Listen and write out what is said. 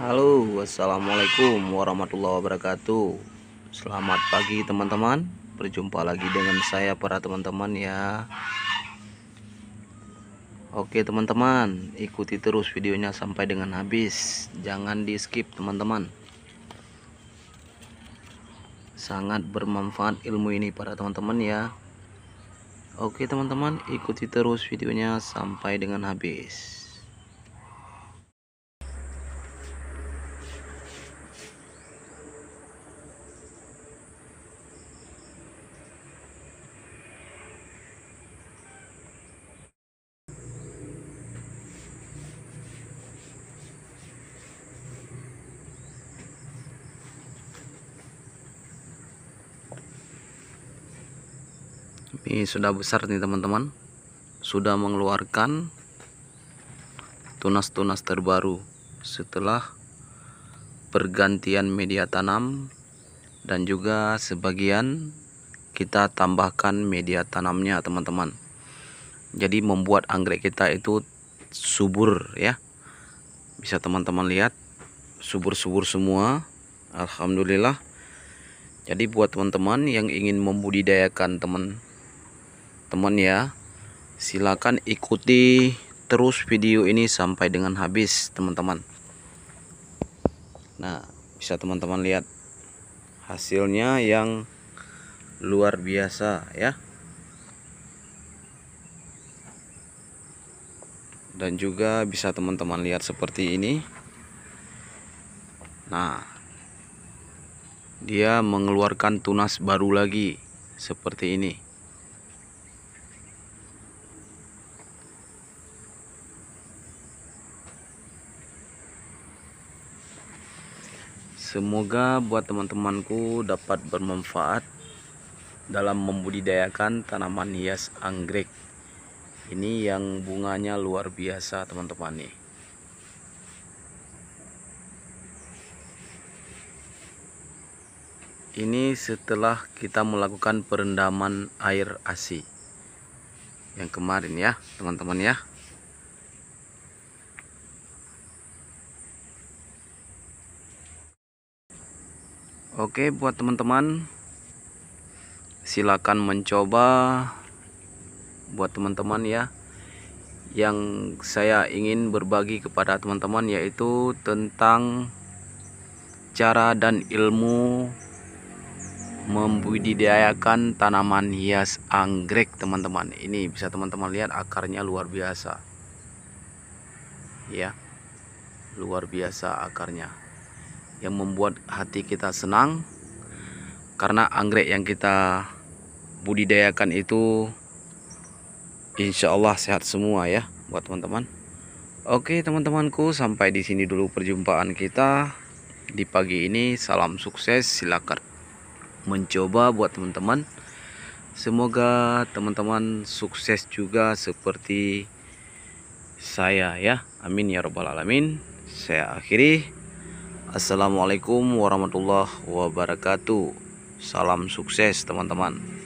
Halo assalamualaikum warahmatullahi wabarakatuh Selamat pagi teman-teman Berjumpa lagi dengan saya para teman-teman ya Oke teman-teman Ikuti terus videonya sampai dengan habis Jangan di skip teman-teman Sangat bermanfaat ilmu ini para teman-teman ya Oke teman-teman ikuti terus videonya sampai dengan habis ini sudah besar nih teman-teman sudah mengeluarkan tunas-tunas terbaru setelah pergantian media tanam dan juga sebagian kita tambahkan media tanamnya teman-teman jadi membuat anggrek kita itu subur ya bisa teman-teman lihat subur-subur semua Alhamdulillah jadi buat teman-teman yang ingin membudidayakan teman teman-teman ya silakan ikuti terus video ini sampai dengan habis teman-teman nah bisa teman-teman lihat hasilnya yang luar biasa ya dan juga bisa teman-teman lihat seperti ini nah dia mengeluarkan tunas baru lagi seperti ini Semoga buat teman-temanku dapat bermanfaat dalam membudidayakan tanaman hias anggrek. Ini yang bunganya luar biasa teman-teman nih. Ini setelah kita melakukan perendaman air ASI yang kemarin ya, teman-teman ya. Oke buat teman-teman silakan mencoba buat teman-teman ya yang saya ingin berbagi kepada teman-teman yaitu tentang cara dan ilmu membudidayakan tanaman hias anggrek teman-teman ini bisa teman-teman lihat akarnya luar biasa ya luar biasa akarnya yang membuat hati kita senang karena anggrek yang kita budidayakan itu insya Allah sehat semua ya buat teman-teman oke teman-temanku sampai di sini dulu perjumpaan kita di pagi ini salam sukses silakan mencoba buat teman-teman semoga teman-teman sukses juga seperti saya ya amin ya robbal alamin saya akhiri Assalamualaikum warahmatullahi wabarakatuh. Salam sukses, teman-teman.